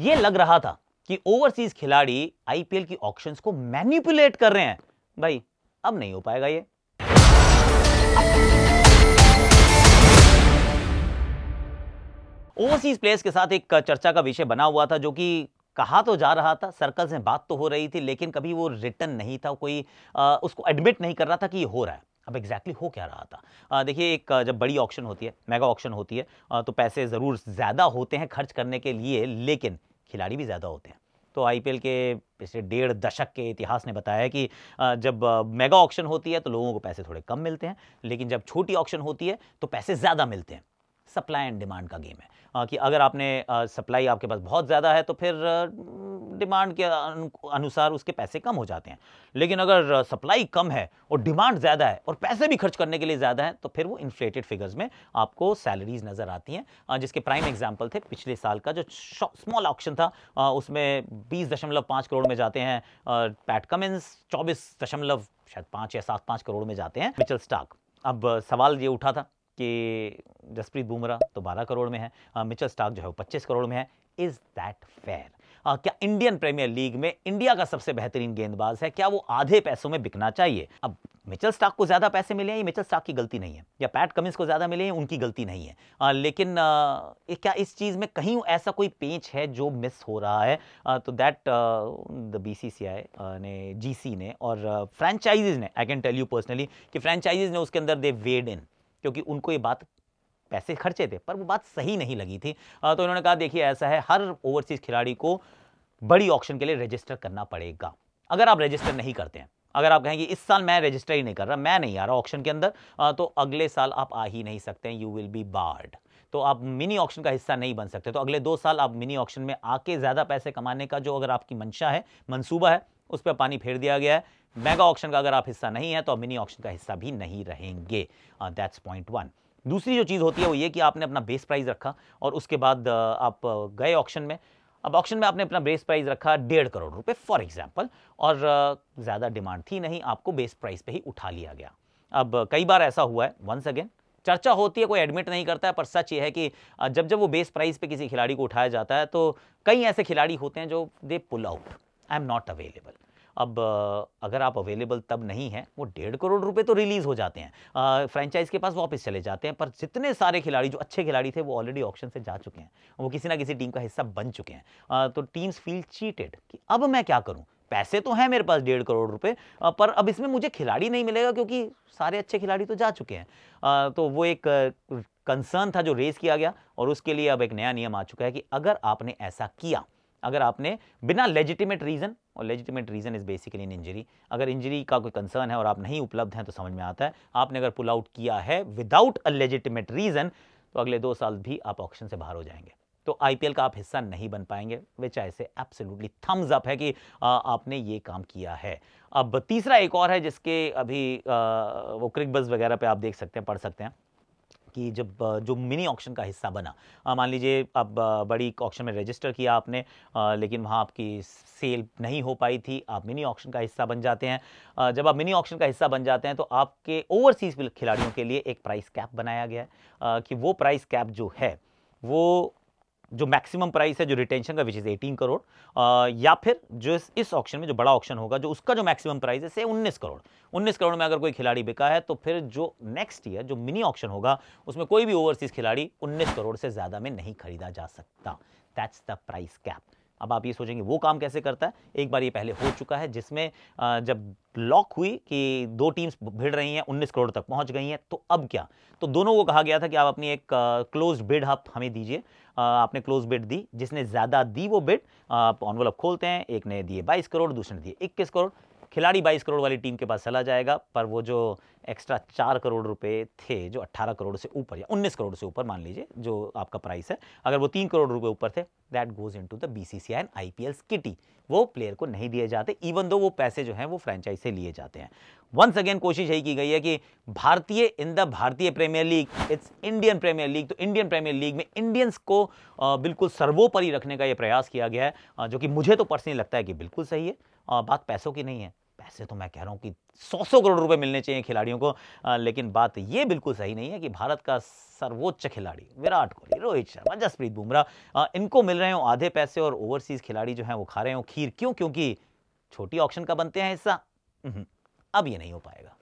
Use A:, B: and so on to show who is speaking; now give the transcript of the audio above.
A: ये लग रहा था कि ओवरसीज खिलाड़ी आईपीएल की ऑक्शंस को मैनिपुलेट कर रहे हैं भाई अब नहीं हो पाएगा ये ओवरसीज प्लेयर्स के साथ एक चर्चा का विषय बना हुआ था जो कि कहा तो जा रहा था सर्कल में बात तो हो रही थी लेकिन कभी वो रिटर्न नहीं था कोई आ, उसको एडमिट नहीं कर रहा था कि ये हो रहा है अब एग्जैक्टली exactly हो क्या रहा था देखिए एक जब बड़ी ऑप्शन होती है मेगा ऑप्शन होती है आ, तो पैसे ज़रूर ज़्यादा होते हैं खर्च करने के लिए लेकिन खिलाड़ी भी ज़्यादा होते हैं तो आईपीएल के पिछले डेढ़ दशक के इतिहास ने बताया कि जब मेगा ऑक्शन होती है तो लोगों को पैसे थोड़े कम मिलते हैं लेकिन जब छोटी ऑक्शन होती है तो पैसे ज़्यादा मिलते हैं सप्लाई एंड डिमांड का गेम है कि अगर आपने सप्लाई आपके पास बहुत ज़्यादा है तो फिर डिमांड के अनुसार उसके पैसे कम हो जाते हैं लेकिन अगर सप्लाई कम है और डिमांड ज़्यादा है और पैसे भी खर्च करने के लिए ज़्यादा है तो फिर वो इन्फ्लेटेड फिगर्स में आपको सैलरीज नज़र आती हैं जिसके प्राइम एग्जाम्पल थे पिछले साल का जो स्मॉल ऑप्शन था उसमें बीस करोड़ में जाते हैं पैट कमिंस चौबीस शायद पाँच या सात पाँच करोड़ में जाते हैं मिचल स्टाक अब सवाल ये उठा था कि जसप्रीत बुमराह तो 12 करोड़ में है मिचल स्टार्क जो है वो 25 करोड़ में है इज़ दैट फेयर आ, क्या इंडियन प्रीमियर लीग में इंडिया का सबसे बेहतरीन गेंदबाज है क्या वो आधे पैसों में बिकना चाहिए अब मिचल स्टाक को ज़्यादा पैसे मिले हैं ये मिचल स्टाक की गलती नहीं है या पैट कमिंस को ज़्यादा मिले हैं उनकी गलती नहीं है आ, लेकिन आ, क्या इस चीज़ में कहीं ऐसा कोई पेच है जो मिस हो रहा है आ, तो दैट द बी ने जी ने और फ्रेंचाइजीज ने I can tell you personally कि फ्रेंचाइजीज ने उसके अंदर दे वेड इन क्योंकि उनको ये बात पैसे खर्चे थे पर वो बात सही नहीं लगी थी तो इन्होंने कहा देखिए ऐसा है हर ओवरसीज खिलाड़ी को बड़ी ऑप्शन के लिए रजिस्टर करना पड़ेगा अगर आप रजिस्टर नहीं करते हैं अगर आप कहेंगे इस साल मैं रजिस्टर ही नहीं कर रहा मैं नहीं आ रहा ऑप्शन के अंदर तो अगले साल आप आ ही नहीं सकते यू विल बी बार्ड तो आप मिनी ऑप्शन का हिस्सा नहीं बन सकते तो अगले दो साल आप मिनी ऑप्शन में आके ज़्यादा पैसे कमाने का जो अगर आपकी मंशा है मंसूबा है उस पर पानी फेर दिया गया है मेगा ऑक्शन का अगर आप हिस्सा नहीं है तो मिनी ऑक्शन का हिस्सा भी नहीं रहेंगे दैट्स पॉइंट वन दूसरी जो चीज़ होती है वो ये कि आपने अपना बेस प्राइस रखा और उसके बाद uh, आप uh, गए ऑक्शन में अब ऑक्शन में आपने अपना बेस प्राइस रखा डेढ़ करोड़ रुपए फॉर एग्जाम्पल और uh, ज़्यादा डिमांड थी नहीं आपको बेस प्राइस पे ही उठा लिया गया अब कई बार ऐसा हुआ है वंस अगेन चर्चा होती है कोई एडमिट नहीं करता है पर सच ये है कि जब जब वो बेस प्राइस पे किसी खिलाड़ी को उठाया जाता है तो कई ऐसे खिलाड़ी होते हैं जो they pull out I am not available अब अगर आप अवेलेबल तब नहीं हैं वो डेढ़ करोड़ रुपए तो रिलीज़ हो जाते हैं फ्रेंचाइज के पास वापस चले जाते हैं पर जितने सारे खिलाड़ी जो अच्छे खिलाड़ी थे वो ऑलरेडी ऑप्शन से जा चुके हैं वो किसी ना किसी टीम का हिस्सा बन चुके हैं आ, तो टीम्स फील चीटेड कि अब मैं क्या करूँ पैसे तो हैं मेरे पास डेढ़ करोड़ रुपए पर अब इसमें मुझे खिलाड़ी नहीं मिलेगा क्योंकि सारे अच्छे खिलाड़ी तो जा चुके हैं आ, तो वो एक कंसर्न था जो रेज किया गया और उसके लिए अब एक नया नियम आ चुका है कि अगर आपने ऐसा किया अगर आपने बिना लेजिटिमेट रीज़न और legitimate reason is basically in injury अगर इंजरी का कोई कंसर्न है और आप नहीं उपलब्ध हैं तो समझ में आता है आपने अगर पुल आउट किया है विदाउट अ लेजिटिमेट रीज़न तो अगले दो साल भी आप ऑक्शन से बाहर हो जाएंगे तो आईपीएल का आप हिस्सा नहीं बन पाएंगे विच ऐसे एब्सोल्युटली थम्स अप है कि आ, आपने ये काम किया है अब तीसरा एक और है जिसके अभी आ, वो क्रिक बस वगैरह पे आप देख सकते हैं पढ़ सकते हैं कि जब जो मिनी ऑक्शन का हिस्सा बना मान लीजिए अब बड़ी ऑक्शन में रजिस्टर किया आपने लेकिन वहाँ आपकी सेल नहीं हो पाई थी आप मिनी ऑक्शन का हिस्सा बन जाते हैं जब आप मिनी ऑक्शन का हिस्सा बन जाते हैं तो आपके ओवरसीज़ खिलाड़ियों के लिए एक प्राइस कैप बनाया गया है कि वो प्राइस कैप जो है वो जो मैक्सिमम प्राइस है जो रिटेंशन का विच इज़ 18 करोड़ आ, या फिर जो इस इस ऑप्शन में जो बड़ा ऑप्शन होगा जो उसका जो मैक्सिमम प्राइस है से 19 करोड़ 19 करोड़ में अगर कोई खिलाड़ी बिका है तो फिर जो नेक्स्ट ईयर जो मिनी ऑप्शन होगा उसमें कोई भी ओवरसीज़ खिलाड़ी उन्नीस करोड़ से ज़्यादा में नहीं खरीदा जा सकता दैट्स द प्राइस कैप अब आप ये सोचेंगे वो काम कैसे करता है एक बार ये पहले हो चुका है जिसमें जब लॉक हुई कि दो टीम्स भिड़ रही हैं 19 करोड़ तक पहुंच गई हैं तो अब क्या तो दोनों को कहा गया था कि आप अपनी एक क्लोज बिड आप हमें दीजिए आपने क्लोज बिड दी जिसने ज़्यादा दी वो बिड आप ऑनवल खोलते हैं एक ने दिए बाईस करोड़ दूसरे ने दिए इक्कीस करोड़ खिलाड़ी बाईस करोड़ वाली टीम के पास चला जाएगा पर वो जो एक्स्ट्रा चार करोड़ रुपए थे जो अट्ठारह करोड़ से ऊपर या उन्नीस करोड़ से ऊपर मान लीजिए जो आपका प्राइस है अगर वो तीन करोड़ रुपए ऊपर थे that goes into the B C C I and else kitty वो प्लेयर को नहीं दिए जाते इवन दो वो पैसे जो हैं वो फ्रेंचाइज से लिए जाते हैं वंस अगेन कोशिश यही की गई है कि भारतीय इन द भारतीय premier league it's Indian premier league तो इंडियन प्रीमियर लीग में इंडियंस को बिल्कुल सर्वोपरि रखने का ये प्रयास किया गया है जो कि मुझे तो पर्सनली लगता है कि बिल्कुल सही है बात पैसों की नहीं है वैसे तो मैं कह रहा हूँ कि सौ सौ करोड़ रुपए मिलने चाहिए खिलाड़ियों को आ, लेकिन बात ये बिल्कुल सही नहीं है कि भारत का सर्वोच्च खिलाड़ी विराट कोहली रोहित शर्मा जसप्रीत बुमराह इनको मिल रहे हो आधे पैसे और ओवरसीज खिलाड़ी जो हैं वो खा रहे हो खीर क्यों क्योंकि छोटी ऑप्शन का बनते हैं हिस्सा हम्म, अब ये नहीं हो पाएगा